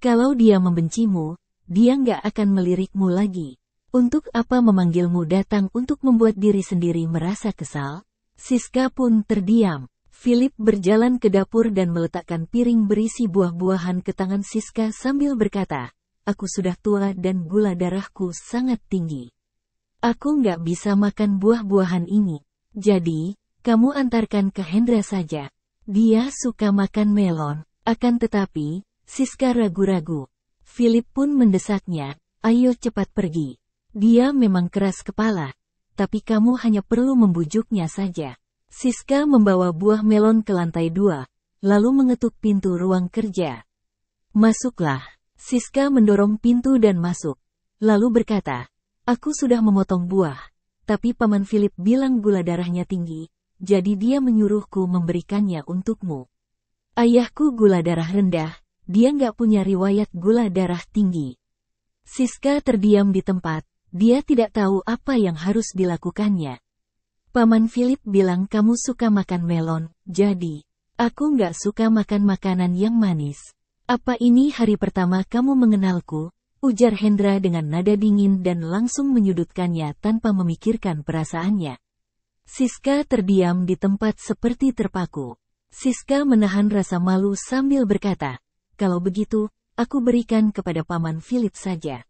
Kalau dia membencimu, dia nggak akan melirikmu lagi. Untuk apa memanggilmu datang untuk membuat diri sendiri merasa kesal? Siska pun terdiam. Philip berjalan ke dapur dan meletakkan piring berisi buah-buahan ke tangan Siska sambil berkata, Aku sudah tua dan gula darahku sangat tinggi. Aku nggak bisa makan buah-buahan ini. Jadi, kamu antarkan ke Hendra saja. Dia suka makan melon. Akan tetapi, Siska ragu-ragu. Philip pun mendesaknya, ayo cepat pergi. Dia memang keras kepala. Tapi kamu hanya perlu membujuknya saja. Siska membawa buah melon ke lantai dua, lalu mengetuk pintu ruang kerja. Masuklah, Siska mendorong pintu dan masuk, lalu berkata, Aku sudah memotong buah, tapi Paman Philip bilang gula darahnya tinggi, jadi dia menyuruhku memberikannya untukmu. Ayahku gula darah rendah, dia nggak punya riwayat gula darah tinggi. Siska terdiam di tempat, dia tidak tahu apa yang harus dilakukannya. Paman Philip bilang kamu suka makan melon, jadi, aku nggak suka makan makanan yang manis. Apa ini hari pertama kamu mengenalku? Ujar Hendra dengan nada dingin dan langsung menyudutkannya tanpa memikirkan perasaannya. Siska terdiam di tempat seperti terpaku. Siska menahan rasa malu sambil berkata, kalau begitu, aku berikan kepada Paman Philip saja.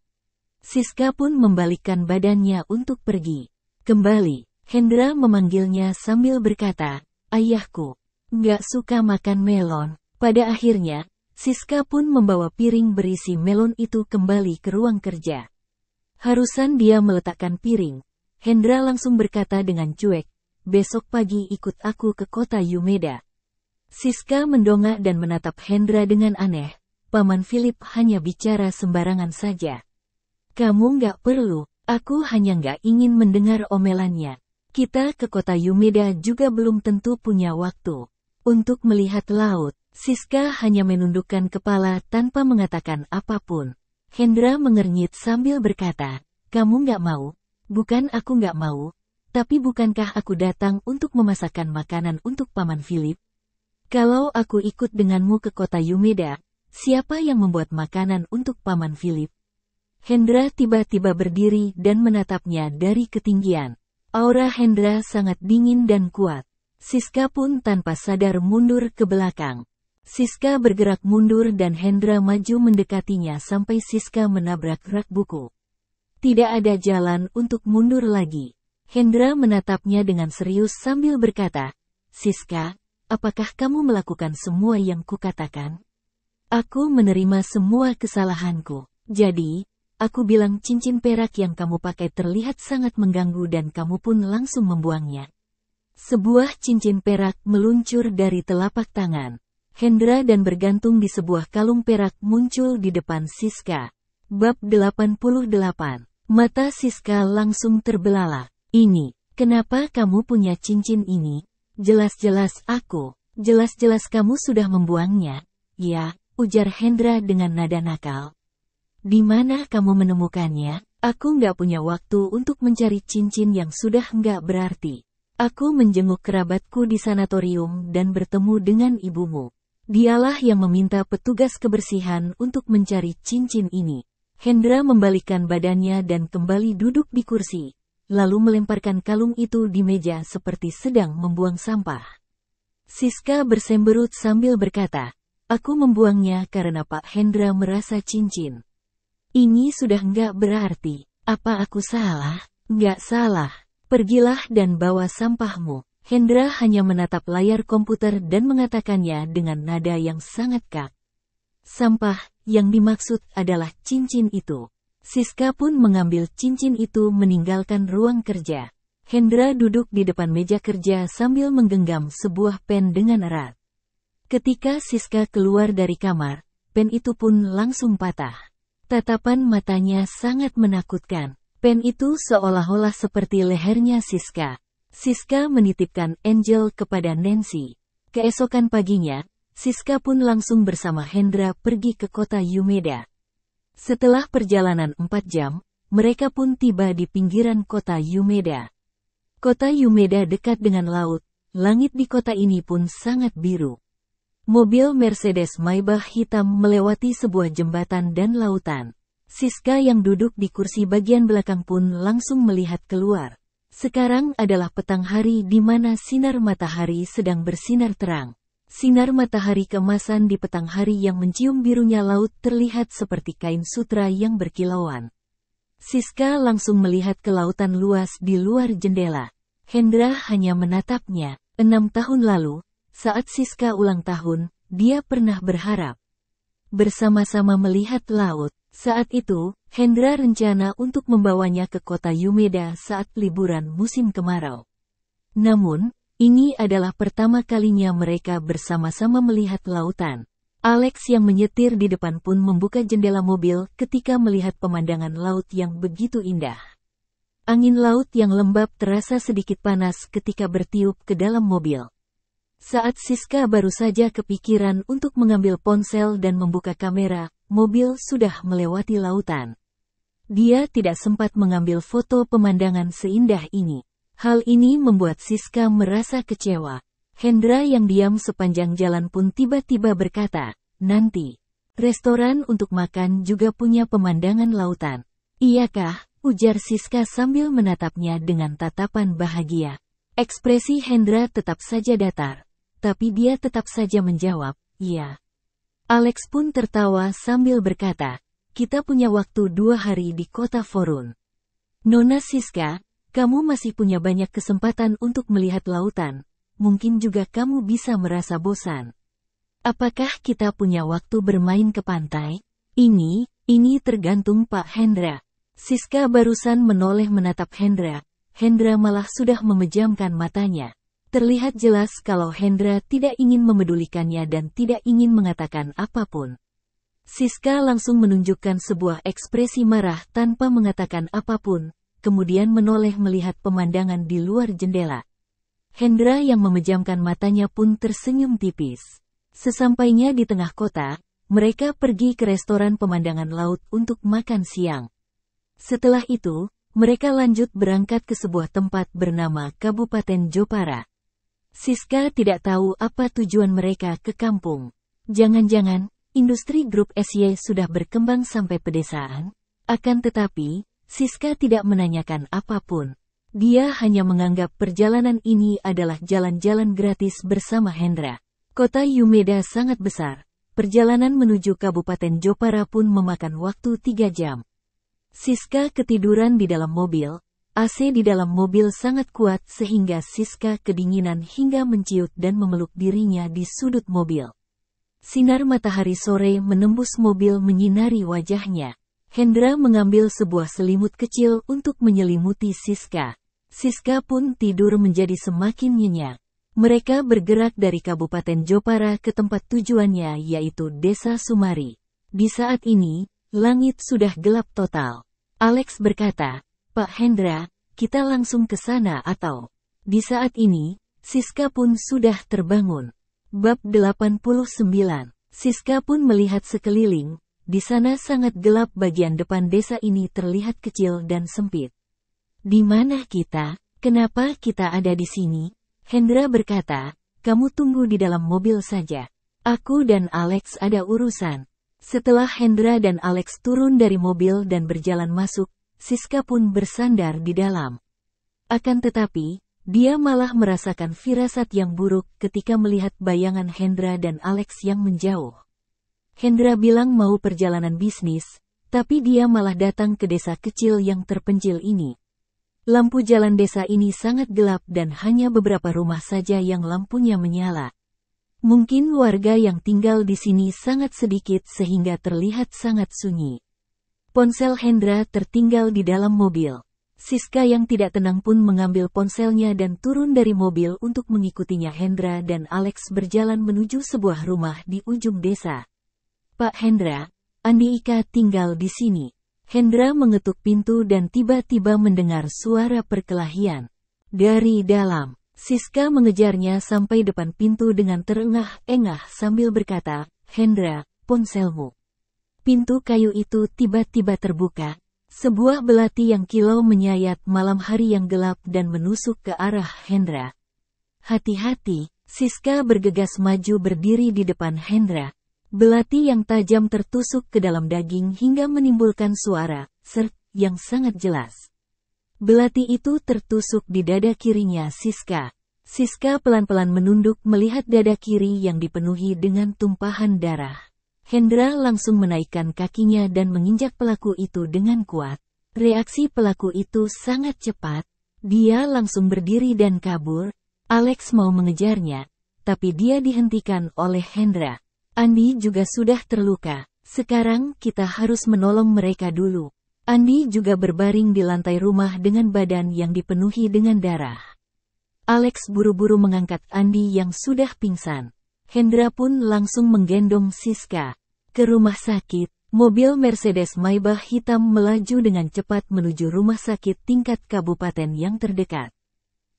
Siska pun membalikkan badannya untuk pergi. Kembali, Hendra memanggilnya sambil berkata, Ayahku, gak suka makan melon. Pada akhirnya, Siska pun membawa piring berisi melon itu kembali ke ruang kerja. Harusan dia meletakkan piring. Hendra langsung berkata dengan cuek, besok pagi ikut aku ke kota Yumeda. Siska mendongak dan menatap Hendra dengan aneh. Paman Philip hanya bicara sembarangan saja. Kamu gak perlu, aku hanya gak ingin mendengar omelannya. Kita ke kota Yumeda juga belum tentu punya waktu untuk melihat laut. Siska hanya menundukkan kepala tanpa mengatakan apapun. Hendra mengernyit sambil berkata, kamu nggak mau? Bukan aku nggak mau, tapi bukankah aku datang untuk memasakkan makanan untuk Paman Philip? Kalau aku ikut denganmu ke kota Yumeda, siapa yang membuat makanan untuk Paman Philip? Hendra tiba-tiba berdiri dan menatapnya dari ketinggian. Aura Hendra sangat dingin dan kuat. Siska pun tanpa sadar mundur ke belakang. Siska bergerak mundur dan Hendra maju mendekatinya sampai Siska menabrak rak buku. Tidak ada jalan untuk mundur lagi. Hendra menatapnya dengan serius sambil berkata, Siska, apakah kamu melakukan semua yang kukatakan? Aku menerima semua kesalahanku. Jadi, Aku bilang cincin perak yang kamu pakai terlihat sangat mengganggu dan kamu pun langsung membuangnya. Sebuah cincin perak meluncur dari telapak tangan. Hendra dan bergantung di sebuah kalung perak muncul di depan Siska. Bab 88. Mata Siska langsung terbelalak. Ini, kenapa kamu punya cincin ini? Jelas-jelas aku, jelas-jelas kamu sudah membuangnya. Ya, ujar Hendra dengan nada nakal. Di mana kamu menemukannya? Aku nggak punya waktu untuk mencari cincin yang sudah nggak berarti. Aku menjenguk kerabatku di sanatorium dan bertemu dengan ibumu. Dialah yang meminta petugas kebersihan untuk mencari cincin ini. Hendra membalikkan badannya dan kembali duduk di kursi, lalu melemparkan kalung itu di meja seperti sedang membuang sampah. Siska bersemberut sambil berkata, Aku membuangnya karena Pak Hendra merasa cincin. Ini sudah enggak berarti. Apa aku salah? Enggak salah. Pergilah dan bawa sampahmu. Hendra hanya menatap layar komputer dan mengatakannya dengan nada yang sangat kak. Sampah, yang dimaksud adalah cincin itu. Siska pun mengambil cincin itu meninggalkan ruang kerja. Hendra duduk di depan meja kerja sambil menggenggam sebuah pen dengan erat. Ketika Siska keluar dari kamar, pen itu pun langsung patah. Tatapan matanya sangat menakutkan. Pen itu seolah-olah seperti lehernya Siska. Siska menitipkan Angel kepada Nancy. Keesokan paginya, Siska pun langsung bersama Hendra pergi ke kota Yumeda. Setelah perjalanan 4 jam, mereka pun tiba di pinggiran kota Yumeda. Kota Yumeda dekat dengan laut, langit di kota ini pun sangat biru. Mobil Mercedes Maybach hitam melewati sebuah jembatan dan lautan. Siska yang duduk di kursi bagian belakang pun langsung melihat keluar. Sekarang adalah petang hari di mana sinar matahari sedang bersinar terang. Sinar matahari kemasan di petang hari yang mencium birunya laut terlihat seperti kain sutra yang berkilauan. Siska langsung melihat ke lautan luas di luar jendela. Hendra hanya menatapnya. Enam tahun lalu, saat Siska ulang tahun, dia pernah berharap bersama-sama melihat laut. Saat itu, Hendra rencana untuk membawanya ke kota Yumeda saat liburan musim kemarau. Namun, ini adalah pertama kalinya mereka bersama-sama melihat lautan. Alex yang menyetir di depan pun membuka jendela mobil ketika melihat pemandangan laut yang begitu indah. Angin laut yang lembab terasa sedikit panas ketika bertiup ke dalam mobil. Saat Siska baru saja kepikiran untuk mengambil ponsel dan membuka kamera, mobil sudah melewati lautan. Dia tidak sempat mengambil foto pemandangan seindah ini. Hal ini membuat Siska merasa kecewa. Hendra yang diam sepanjang jalan pun tiba-tiba berkata, Nanti, restoran untuk makan juga punya pemandangan lautan. Iyakah, ujar Siska sambil menatapnya dengan tatapan bahagia. Ekspresi Hendra tetap saja datar tapi dia tetap saja menjawab, iya. Alex pun tertawa sambil berkata, kita punya waktu dua hari di kota Forun. Nona Siska, kamu masih punya banyak kesempatan untuk melihat lautan, mungkin juga kamu bisa merasa bosan. Apakah kita punya waktu bermain ke pantai? Ini, ini tergantung Pak Hendra. Siska barusan menoleh menatap Hendra. Hendra malah sudah memejamkan matanya. Terlihat jelas kalau Hendra tidak ingin memedulikannya dan tidak ingin mengatakan apapun. Siska langsung menunjukkan sebuah ekspresi marah tanpa mengatakan apapun, kemudian menoleh melihat pemandangan di luar jendela. Hendra yang memejamkan matanya pun tersenyum tipis. Sesampainya di tengah kota, mereka pergi ke restoran pemandangan laut untuk makan siang. Setelah itu, mereka lanjut berangkat ke sebuah tempat bernama Kabupaten Jopara. Siska tidak tahu apa tujuan mereka ke kampung. Jangan-jangan, industri grup SY sudah berkembang sampai pedesaan. Akan tetapi, Siska tidak menanyakan apapun. Dia hanya menganggap perjalanan ini adalah jalan-jalan gratis bersama Hendra. Kota Yumeda sangat besar. Perjalanan menuju Kabupaten Jopara pun memakan waktu tiga jam. Siska ketiduran di dalam mobil, AC di dalam mobil sangat kuat sehingga Siska kedinginan hingga menciut dan memeluk dirinya di sudut mobil. Sinar matahari sore menembus mobil menyinari wajahnya. Hendra mengambil sebuah selimut kecil untuk menyelimuti Siska. Siska pun tidur menjadi semakin nyenyak. Mereka bergerak dari Kabupaten Jopara ke tempat tujuannya yaitu Desa Sumari. Di saat ini, langit sudah gelap total. Alex berkata, Pak Hendra, kita langsung ke sana atau? Di saat ini, Siska pun sudah terbangun. Bab 89 Siska pun melihat sekeliling, di sana sangat gelap bagian depan desa ini terlihat kecil dan sempit. Di mana kita? Kenapa kita ada di sini? Hendra berkata, kamu tunggu di dalam mobil saja. Aku dan Alex ada urusan. Setelah Hendra dan Alex turun dari mobil dan berjalan masuk, Siska pun bersandar di dalam. Akan tetapi, dia malah merasakan firasat yang buruk ketika melihat bayangan Hendra dan Alex yang menjauh. Hendra bilang mau perjalanan bisnis, tapi dia malah datang ke desa kecil yang terpencil ini. Lampu jalan desa ini sangat gelap dan hanya beberapa rumah saja yang lampunya menyala. Mungkin warga yang tinggal di sini sangat sedikit sehingga terlihat sangat sunyi. Ponsel Hendra tertinggal di dalam mobil. Siska yang tidak tenang pun mengambil ponselnya dan turun dari mobil untuk mengikutinya Hendra dan Alex berjalan menuju sebuah rumah di ujung desa. Pak Hendra, Andika tinggal di sini. Hendra mengetuk pintu dan tiba-tiba mendengar suara perkelahian. Dari dalam, Siska mengejarnya sampai depan pintu dengan terengah-engah sambil berkata, Hendra, ponselmu. Pintu kayu itu tiba-tiba terbuka. Sebuah belati yang kilau menyayat malam hari yang gelap dan menusuk ke arah Hendra. Hati-hati, Siska bergegas maju berdiri di depan Hendra. Belati yang tajam tertusuk ke dalam daging hingga menimbulkan suara, ser, yang sangat jelas. Belati itu tertusuk di dada kirinya Siska. Siska pelan-pelan menunduk melihat dada kiri yang dipenuhi dengan tumpahan darah. Hendra langsung menaikkan kakinya dan menginjak pelaku itu dengan kuat. Reaksi pelaku itu sangat cepat. Dia langsung berdiri dan kabur. Alex mau mengejarnya, tapi dia dihentikan oleh Hendra. Andi juga sudah terluka. Sekarang kita harus menolong mereka dulu. Andi juga berbaring di lantai rumah dengan badan yang dipenuhi dengan darah. Alex buru-buru mengangkat Andi yang sudah pingsan. Hendra pun langsung menggendong Siska ke rumah sakit. Mobil Mercedes Maybach hitam melaju dengan cepat menuju rumah sakit tingkat kabupaten yang terdekat.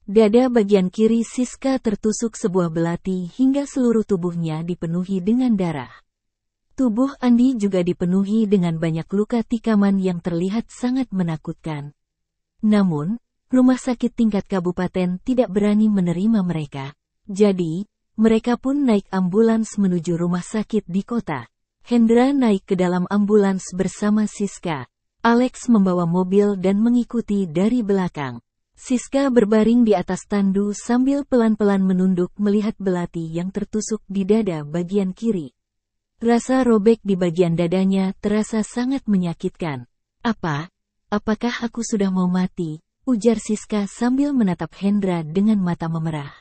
Dada bagian kiri Siska tertusuk sebuah belati hingga seluruh tubuhnya dipenuhi dengan darah. Tubuh Andi juga dipenuhi dengan banyak luka tikaman yang terlihat sangat menakutkan. Namun, rumah sakit tingkat kabupaten tidak berani menerima mereka. Jadi, mereka pun naik ambulans menuju rumah sakit di kota. Hendra naik ke dalam ambulans bersama Siska. Alex membawa mobil dan mengikuti dari belakang. Siska berbaring di atas tandu sambil pelan-pelan menunduk melihat belati yang tertusuk di dada bagian kiri. Rasa robek di bagian dadanya terasa sangat menyakitkan. Apa? Apakah aku sudah mau mati? Ujar Siska sambil menatap Hendra dengan mata memerah.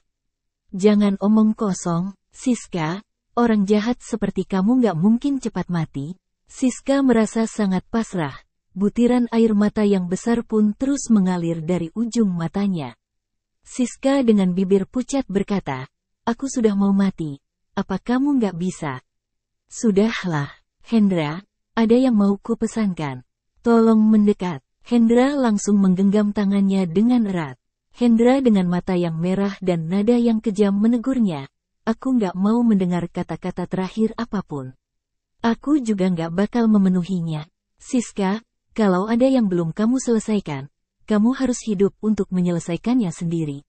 Jangan omong kosong, Siska, orang jahat seperti kamu gak mungkin cepat mati. Siska merasa sangat pasrah, butiran air mata yang besar pun terus mengalir dari ujung matanya. Siska dengan bibir pucat berkata, Aku sudah mau mati, apa kamu gak bisa? Sudahlah, Hendra, ada yang mau ku pesankan. Tolong mendekat. Hendra langsung menggenggam tangannya dengan erat. Hendra dengan mata yang merah dan nada yang kejam menegurnya, aku nggak mau mendengar kata-kata terakhir apapun. Aku juga nggak bakal memenuhinya. Siska, kalau ada yang belum kamu selesaikan, kamu harus hidup untuk menyelesaikannya sendiri.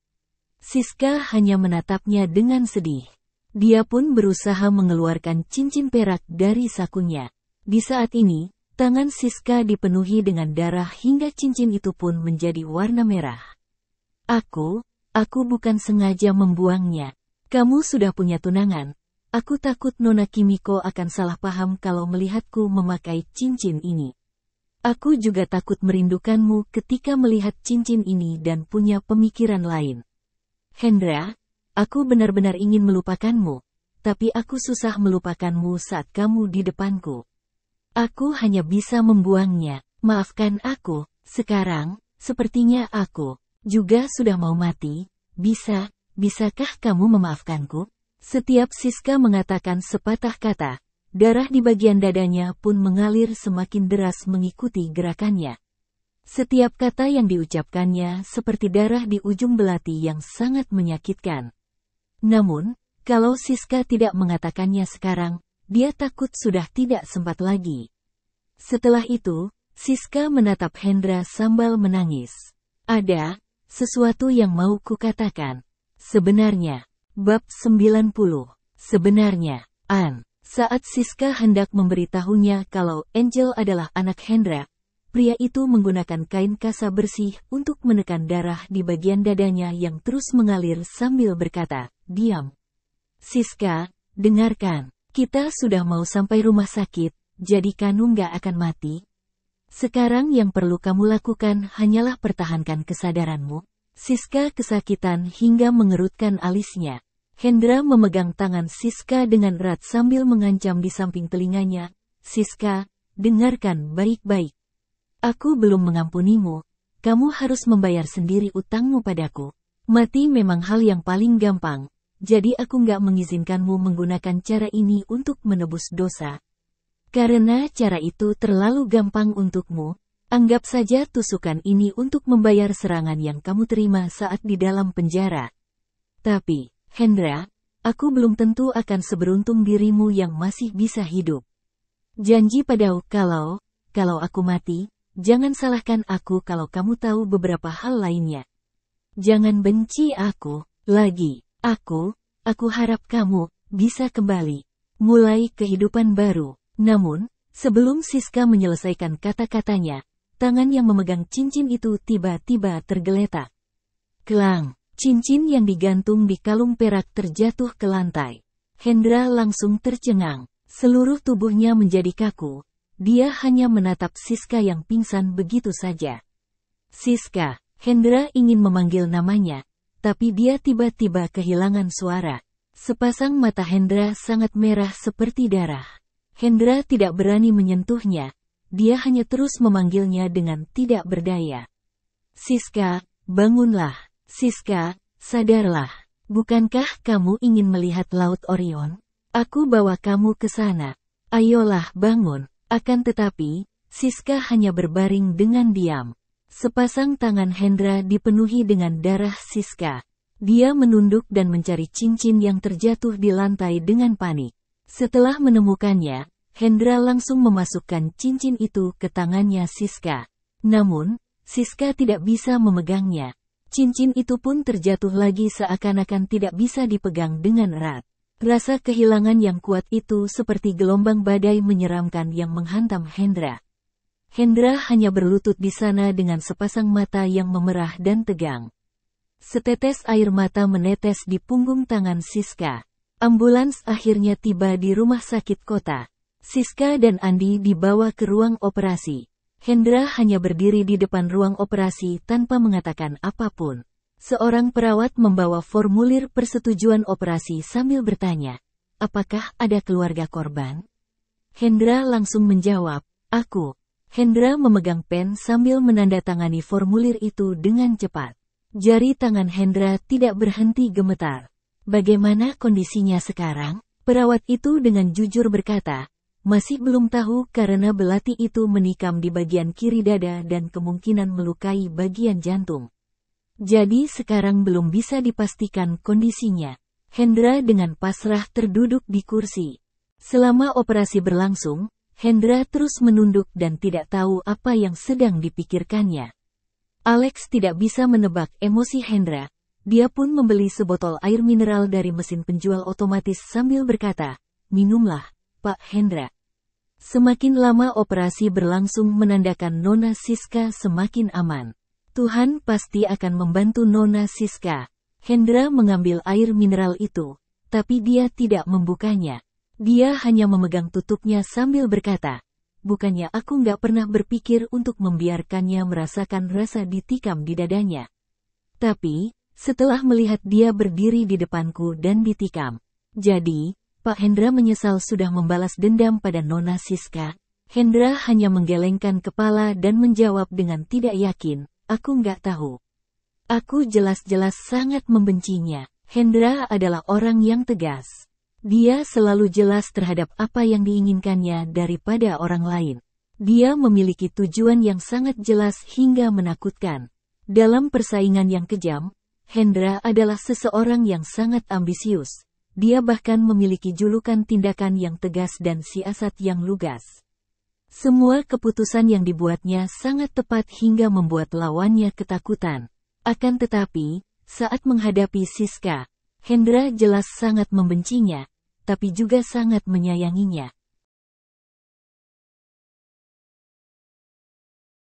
Siska hanya menatapnya dengan sedih. Dia pun berusaha mengeluarkan cincin perak dari sakunya. Di saat ini, tangan Siska dipenuhi dengan darah hingga cincin itu pun menjadi warna merah. Aku, aku bukan sengaja membuangnya. Kamu sudah punya tunangan. Aku takut Nona Kimiko akan salah paham kalau melihatku memakai cincin ini. Aku juga takut merindukanmu ketika melihat cincin ini dan punya pemikiran lain. Hendra, aku benar-benar ingin melupakanmu, tapi aku susah melupakanmu saat kamu di depanku. Aku hanya bisa membuangnya. Maafkan aku, sekarang, sepertinya aku juga sudah mau mati, bisa, bisakah kamu memaafkanku? Setiap Siska mengatakan sepatah kata, darah di bagian dadanya pun mengalir semakin deras mengikuti gerakannya. Setiap kata yang diucapkannya seperti darah di ujung belati yang sangat menyakitkan. Namun, kalau Siska tidak mengatakannya sekarang, dia takut sudah tidak sempat lagi. Setelah itu, Siska menatap Hendra sambal menangis. Ada, sesuatu yang mau kukatakan. Sebenarnya, bab 90, sebenarnya, An, saat Siska hendak memberitahunya kalau Angel adalah anak Hendra, pria itu menggunakan kain kasa bersih untuk menekan darah di bagian dadanya yang terus mengalir sambil berkata, diam. Siska, dengarkan, kita sudah mau sampai rumah sakit, jadi Kanu nggak akan mati. Sekarang yang perlu kamu lakukan hanyalah pertahankan kesadaranmu. Siska kesakitan hingga mengerutkan alisnya. Hendra memegang tangan Siska dengan erat sambil mengancam di samping telinganya. Siska, dengarkan baik-baik. Aku belum mengampunimu. Kamu harus membayar sendiri utangmu padaku. Mati memang hal yang paling gampang. Jadi aku nggak mengizinkanmu menggunakan cara ini untuk menebus dosa. Karena cara itu terlalu gampang untukmu, anggap saja tusukan ini untuk membayar serangan yang kamu terima saat di dalam penjara. Tapi, Hendra, aku belum tentu akan seberuntung dirimu yang masih bisa hidup. Janji padaku kalau, kalau aku mati, jangan salahkan aku kalau kamu tahu beberapa hal lainnya. Jangan benci aku, lagi, aku, aku harap kamu, bisa kembali, mulai kehidupan baru. Namun, sebelum Siska menyelesaikan kata-katanya, tangan yang memegang cincin itu tiba-tiba tergeletak. Kelang, cincin yang digantung di kalung perak terjatuh ke lantai. Hendra langsung tercengang, seluruh tubuhnya menjadi kaku. Dia hanya menatap Siska yang pingsan begitu saja. Siska, Hendra ingin memanggil namanya, tapi dia tiba-tiba kehilangan suara. Sepasang mata Hendra sangat merah seperti darah. Hendra tidak berani menyentuhnya, dia hanya terus memanggilnya dengan tidak berdaya. Siska, bangunlah. Siska, sadarlah. Bukankah kamu ingin melihat Laut Orion? Aku bawa kamu ke sana. Ayolah bangun. Akan tetapi, Siska hanya berbaring dengan diam. Sepasang tangan Hendra dipenuhi dengan darah Siska. Dia menunduk dan mencari cincin yang terjatuh di lantai dengan panik. Setelah menemukannya, Hendra langsung memasukkan cincin itu ke tangannya Siska. Namun, Siska tidak bisa memegangnya. Cincin itu pun terjatuh lagi seakan-akan tidak bisa dipegang dengan erat. Rasa kehilangan yang kuat itu seperti gelombang badai menyeramkan yang menghantam Hendra. Hendra hanya berlutut di sana dengan sepasang mata yang memerah dan tegang. Setetes air mata menetes di punggung tangan Siska. Ambulans akhirnya tiba di rumah sakit kota. Siska dan Andi dibawa ke ruang operasi. Hendra hanya berdiri di depan ruang operasi tanpa mengatakan apapun. Seorang perawat membawa formulir persetujuan operasi sambil bertanya, apakah ada keluarga korban? Hendra langsung menjawab, aku. Hendra memegang pen sambil menandatangani formulir itu dengan cepat. Jari tangan Hendra tidak berhenti gemetar. Bagaimana kondisinya sekarang? Perawat itu dengan jujur berkata, masih belum tahu karena belati itu menikam di bagian kiri dada dan kemungkinan melukai bagian jantung. Jadi sekarang belum bisa dipastikan kondisinya. Hendra dengan pasrah terduduk di kursi. Selama operasi berlangsung, Hendra terus menunduk dan tidak tahu apa yang sedang dipikirkannya. Alex tidak bisa menebak emosi Hendra, dia pun membeli sebotol air mineral dari mesin penjual otomatis sambil berkata, minumlah, Pak Hendra. Semakin lama operasi berlangsung menandakan Nona Siska semakin aman. Tuhan pasti akan membantu Nona Siska. Hendra mengambil air mineral itu, tapi dia tidak membukanya. Dia hanya memegang tutupnya sambil berkata, Bukannya aku nggak pernah berpikir untuk membiarkannya merasakan rasa ditikam di dadanya. Tapi, setelah melihat dia berdiri di depanku dan ditikam. Jadi, Pak Hendra menyesal sudah membalas dendam pada Nona Siska. Hendra hanya menggelengkan kepala dan menjawab dengan tidak yakin, aku nggak tahu. Aku jelas-jelas sangat membencinya. Hendra adalah orang yang tegas. Dia selalu jelas terhadap apa yang diinginkannya daripada orang lain. Dia memiliki tujuan yang sangat jelas hingga menakutkan. Dalam persaingan yang kejam, Hendra adalah seseorang yang sangat ambisius. Dia bahkan memiliki julukan tindakan yang tegas dan siasat yang lugas. Semua keputusan yang dibuatnya sangat tepat hingga membuat lawannya ketakutan. Akan tetapi, saat menghadapi Siska, Hendra jelas sangat membencinya, tapi juga sangat menyayanginya.